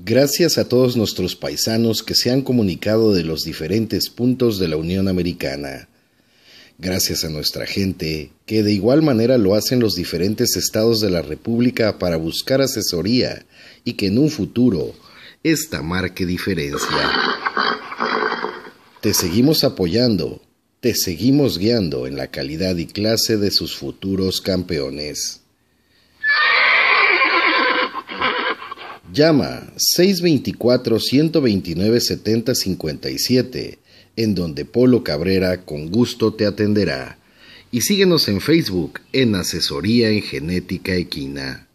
Gracias a todos nuestros paisanos que se han comunicado de los diferentes puntos de la Unión Americana. Gracias a nuestra gente, que de igual manera lo hacen los diferentes estados de la República para buscar asesoría y que en un futuro esta marque diferencia. Te seguimos apoyando, te seguimos guiando en la calidad y clase de sus futuros campeones. Llama 624-129-7057, en donde Polo Cabrera con gusto te atenderá. Y síguenos en Facebook en Asesoría en Genética Equina.